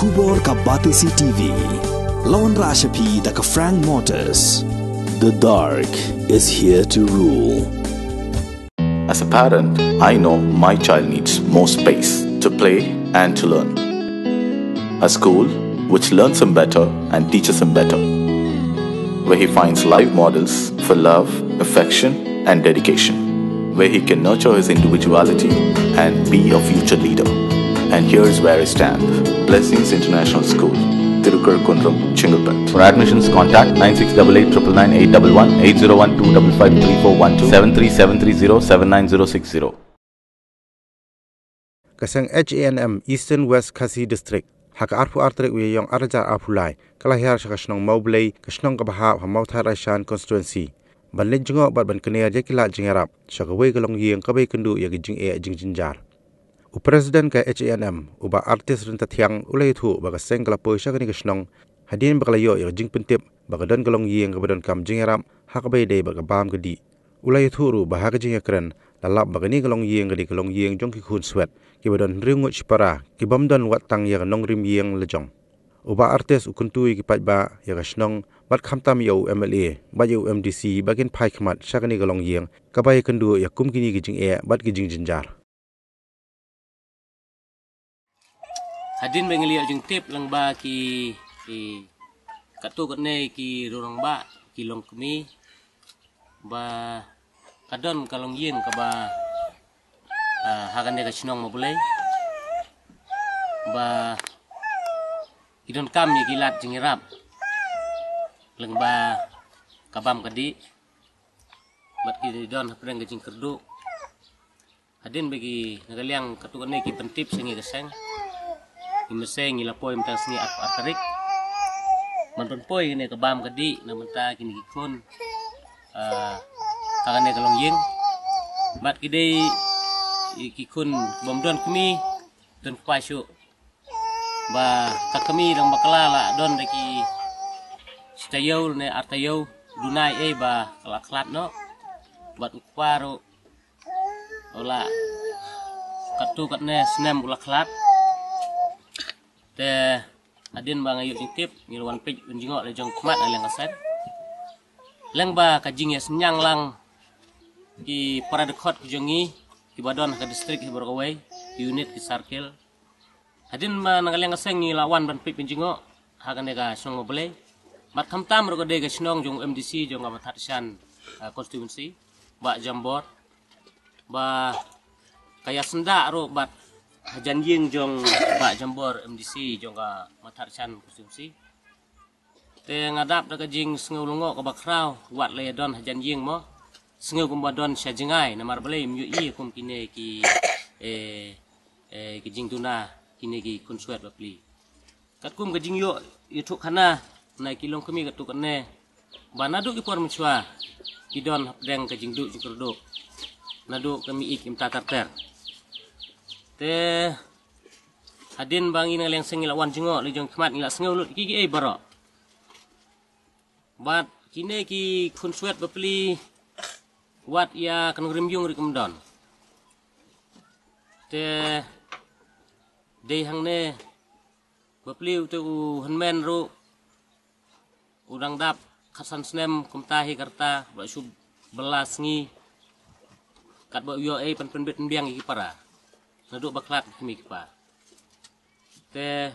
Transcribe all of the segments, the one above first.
Kubor Kabatisi TV, Lon Rashapi Daka Frank Motors. The dark is here to rule. As a parent, I know my child needs more space to play and to learn. A school which learns him better and teaches him better, where he finds live models for love, affection, and dedication, where he can nurture his individuality and be a future leader. And here's where I stand. Blessings International School, Tirukal Chingalpet. For admissions, contact 9688 kasang HANM Eastern West Khasi District haka arpu artre uye yong arja apulai kalahir shakashnong moblei kashnong kabaha hamau tharashan constituency ban len jingo bat ban kne ya jekila jingarap shakawei kalong yeng kabai kendu ya gijing e jingjinjar u president ka HANM uba artist rinta thiang ulai thu baga sengkla poisa kani kishnong hadin bakla jing pentip baga don yeng baga kam jingeram eram bai dei baga bam gedi ulai thu ru baha ka lalap baga ni yeng gedi kelong yeng jong kikun khun sweat ki baga don ringu chpara ki bam wat tang ya nong rim yeng lejong uba artis ukuntui ki pajba ya gashnong bat kamtam yau MLA ba ya MDC bagin pahikmat khmat kelong galong yeng kabay kandu yak kumkini kini jing e bat ki jenjar. jinjar hadin ba ngaliyaw tip lang ba ki ki katukot ne ki rurang ba ki long ba kadon kalong yin ka ba uh, hakan ne ka ma mabulay ba idon kam ya kilat jung irap lang ba kabam kadi bat ki don hapren ka jing kerduk hadin bagi katu katukot ne ki pentip sengi keseng imeseng ila mentang singi at atarik manton poy ne kebam kedi na menta kini kikun uh, ah, kagan kalong yeng mat kide bom don kami don pasyo ba tak kami bakala la don deki sitayau ne artayau dunai e ba kalaklat no buat ukwaro ola katu katne snem ulaklat te adin bang ngayon intip ngilwan pig unjingo le jong kumat alang kasat lang ba kajing yes ya nyang lang ki paradekot kujongi ki badon ka distrik ki borgaway ki unit ki sarkel adin ba nangalang kaseng ngilawan ban pig unjingo hakan deka song mobile mat kamtam ro deka snong jong MDC jong amatarsan constituency eh, ba jambor ba kaya senda ro bat hajan yeng jong ba jambor MDC jong ga matarchan kusumsi te ngadap ka jing sngeu lungo ka bakrau wat le don hajan yeng mo sngeu kum don sha jingai na marbale myu i kum kine ki e e ki jing tuna kine ki konsuat ba pli kat kum ka jing yo yutu khana na ki long kami ga tu ba na du ki por muchwa ki don deng ka jing du jikur du na du kami ik im tatar ter te hadin bang ina leng sengil awan jingo lejong kemat ngilak sengil sengau lut ki ki eh, bat kine ki kun suet bapli wat ya kan grim yung rekomendon te dei ne bapli te u hanmen ru udang dap khasan snem kumtahi karta bak sub belas ngi kat ba yo ei eh, pen penbet mbiang iki para na baklat kami kepa. te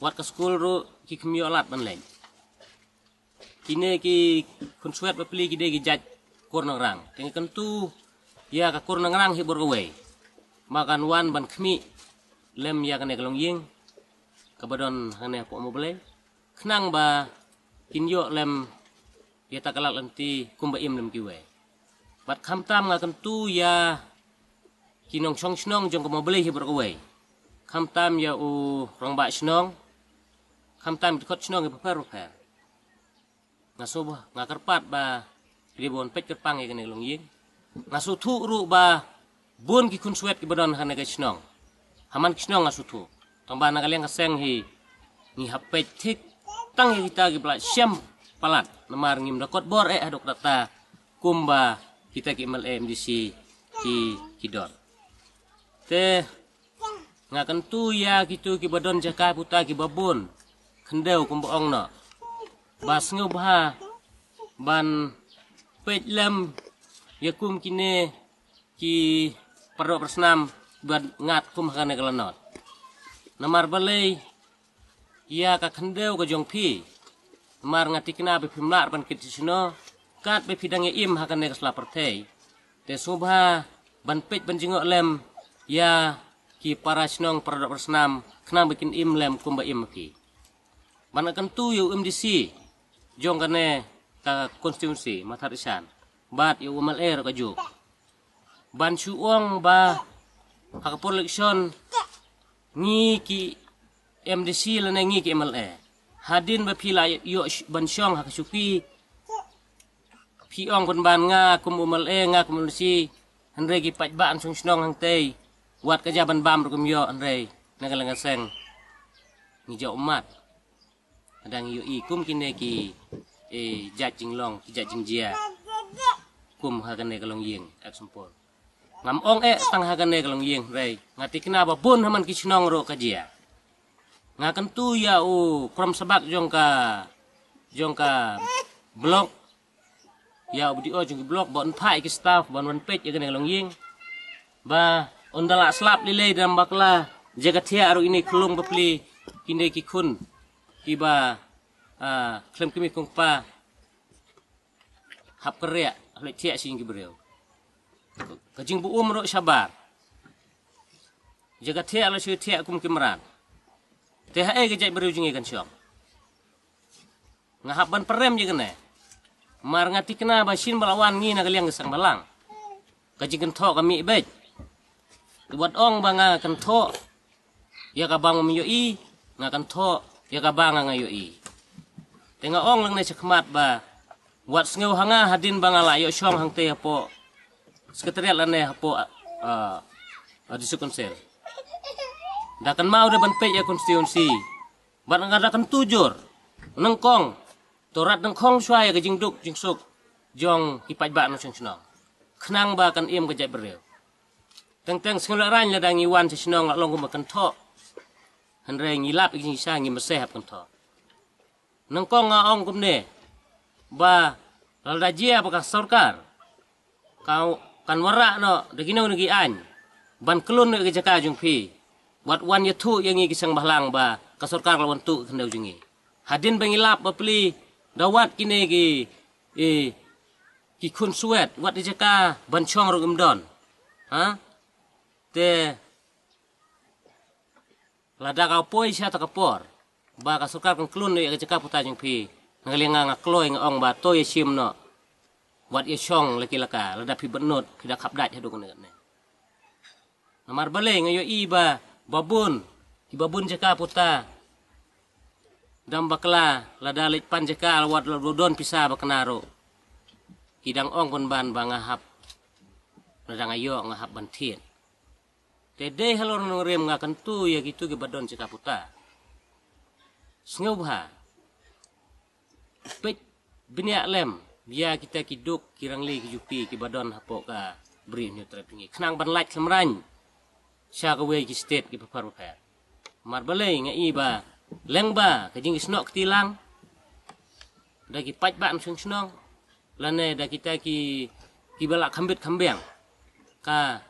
wat ke school ro ki kami alat ban lain Kini ki kun suat ba pli ki de ki jat rang teng kan tu ya ka kurna rang hi bor makan wan ban kami lem ya kan kelong ying kabadon hane ko mo belai knang ba kinyo lem ya takalak lem ti kumba im lem kiwe bat kam tam ngakan ya kinong chong shnong jong ko mobile hi borok wei kham tam ya u rong ba shnong kham tam kot shnong e ya pa ro pa ngaso ba ngakar pat ba ribon pet ker pang e ya kene long ying ngaso thu ru ba bun ki kun swet ki bodon ke shnong haman shnong ngaso thu tong ba na kaleng kaseng hi ni hapet tik tang kita ta ki bla syam palat namar ngim kot bor e adok data kumba kita ki MLMDC ki kidor teh ngakan tu ya gitu kibadon jaka puta kibabun kendau kumboong no bas ngubha ban pej ya kum kine ki perdo persnam buat ngat kum hakane kelanot namar balai ya ka kendau ka jongpi ngati ngatikna be pimlar ban kitisno kat be pidang im hakane keslaperte te subha ban pej ban jingok lem ya ki para sinong para bersenam kena bikin im lem kumba im ki mana kan tu yu im si jong kane ka konstitusi matarisan bat yu umal er ka juk ban su uang ba hak election ngi ki MDC lene ngi ki MLA er. hadin ba pila yu ban shong hak supi pi ong ban nga kum e nga kum MDC henre ki pajbaan sung snong hang tei Buat kerja ban bam rukum yo andrei nagal ngaseng. Ni jo umat Kadang yo ikum kine ki e eh, jajing long ki jajing jia. Kum hakane kalong yeng ak sempol. Ngam ong e tang hakane kalong yeng rei. Ngati kena ba bun haman ki chinong ro kajia. Ngakan tu ya u krom sabak jongka jongka blok ya budi o jongki blok bon pai ki staff bon wan pet ya kene kalong yeng. Ba undala slap lile dan bakla jaga tia aru ini kelung bapli kinde kikun kiba a klem kimi kongpa hap kerja lek tia sing kibreo kajing bu umro sabar jaga la syu tia kum kimran teha e gejai berujung ikan ngahap ban perem je kena mar ngatikna basin ngi na kaliang gesang balang kajing kentok kami ibej buat ong bang kan to ya ka bang mi yoi nga kan to ya ka banga nga yoi tenga ong lang na sakmat ba buat sngeu hanga hadin bang ala yo shong hang te po sekretariat lan ne po a di sukonsel dakan mau de ban pe ya konstituensi bat kan tujur nengkong torat nengkong suai ke jingduk jingsuk jong ipat ba no chong knang ba kan im ke jai tentang sekolah ranya dan iwan sesenong ngak longgo makan tok henre ngilap ing sisa ngi mesehap kan tok nengko ngak ong kumne ba lalajia bakal sorkar kau kan warak no degino negi an ban kelun no jaka jung pi buat wan ya tu yang ngi kisang bahlang ba kasorkar lawan tu kendau jungi hadin bangilap ba peli dawat kine gi eh kikun suet wat jaka ban chong rugum don ha te lada kau poi sya ta ka por ba ka kan klun pi ngelinga nga ngong nga ong ba to e sim no wat ya e chong laki laka lada pi benot kida khap dai hadu kan ne namar bale nga iba babun ibabun jeka puta dam bakla lada lek pan jeka wat lodon pisa bakenaro hidang ong kon ban bangahap lada ngayo ngahap bantien. Tede halor norem nggak kentu ya gitu gebadon si kaputa. Sngeubha. Pet bini lem biar kita kiduk kirang li kijupi badon hapo ka beri ni terpingi. Kenang Sha kemran. Syakawe ki state ki papar papar. Marbale nga iba leng ba kajing snok tilang. Dagi pat ba sung snong. Lane da kita ki balak kambit kambiang. Ka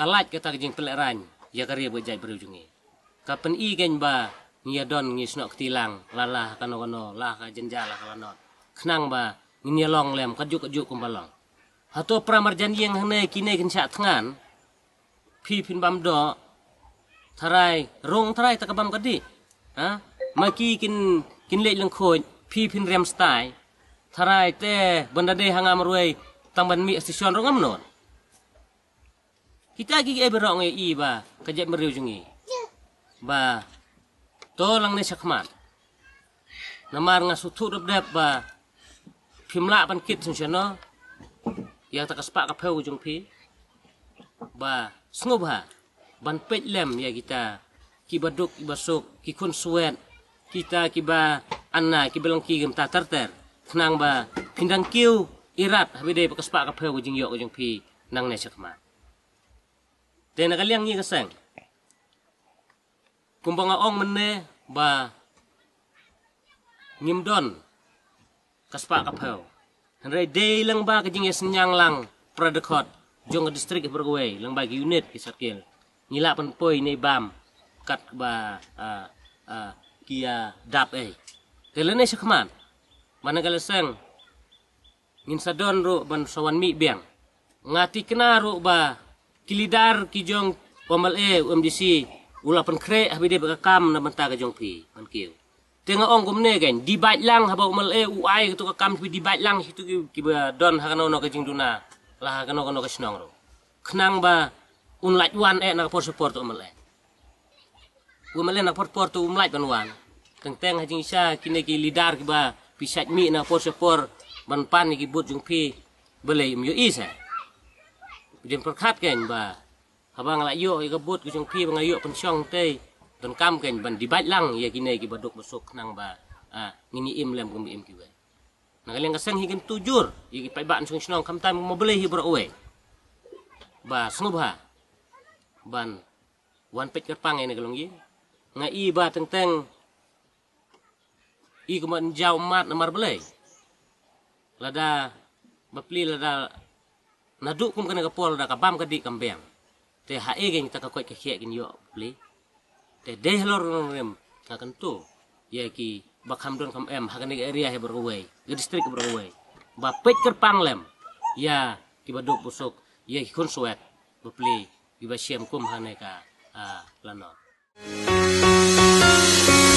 kalat kata jeng peleran ya kari bejai berujungi kapan i gen ba nia don ngi snok tilang lalah kano kano lah ka jenjala kano knang ba nia long lem kajuk kajuk kumbalong hato pramar jan yang hne kine gen sha thngan phi phin bam do tharai rong tharai ta kabam kadi ha ma ki kin kin le lang khoj phi phin rem stai tharai te banda de hangam ruai tang ban mi station rong am non Kita lagi ke berong e i ba kajak meriujungi. Ya. Ba tolong ne sakman Namar nga sutu dap dap ba pimla pan kit sun Yang tak pak kapau ujung pi. Ba sngub ha ban pet lem ya kita kibaduk ibasuk kikun suet kita kiba anna kibelang kigem ta tarter nang ba pindang kiu irat habidai pakaspa kapau ujung yok ujung pi nang ne Tena na ngi kasang kumbanga ong menne ba ngimdon kaspa kapau Hendrai day lang ba kajing e nyang lang pradekot jong distrik e bergawai lang bagi unit kisakil nila poi nei bam kat ba kia dap eh kelene sekman mana seng ngin don ru ban sawan mi biang ngati kena ru ba kilidar kijong pomal e UMDC ulapan pen kre habide bakam na menta ka jong pi man kiu tenga ong ne gen kan, di bait lang haba umal e u ai to ka kam di bait lang situ ki ki ba don ha no ka jing duna la ha kana nongro no ka snong ro knang ba un lai wan e, e na por support umal e umal e na por support um lai ban wan teng teng ha jing sa ne ki lidar ki ba pisat mi na por support ban pan ki but jong pi belai um, yo isa eh jeng perkat kan ba. Habang la yo ikabut jeng pi ayo pencong tei. Ton kam kan ban dibat lang ya kinai ki baduk besok nang ba. Ah, ngini im lem kum im ki ba. Nang hi higan tujur. iki ya ki pai ban sung snong kam tam mo hi bro we. Ba snubha. Ban wan pet pang ini e kelong ngai Nga i ba teng teng. I kuman jau mat namar belai. Lada bapli lada na du kum kena kapol da kabam kadi kambeng te ha e geng ta kakoi ke khia gin yo ple te dehlor rem ta kan tu ye ki bakham don kam em hakan area he berway ke distrik berway ba pet ker panglem ya ki duk busuk ye ki kon suet ba ple ki ba siam kum ka a lanot Thank you.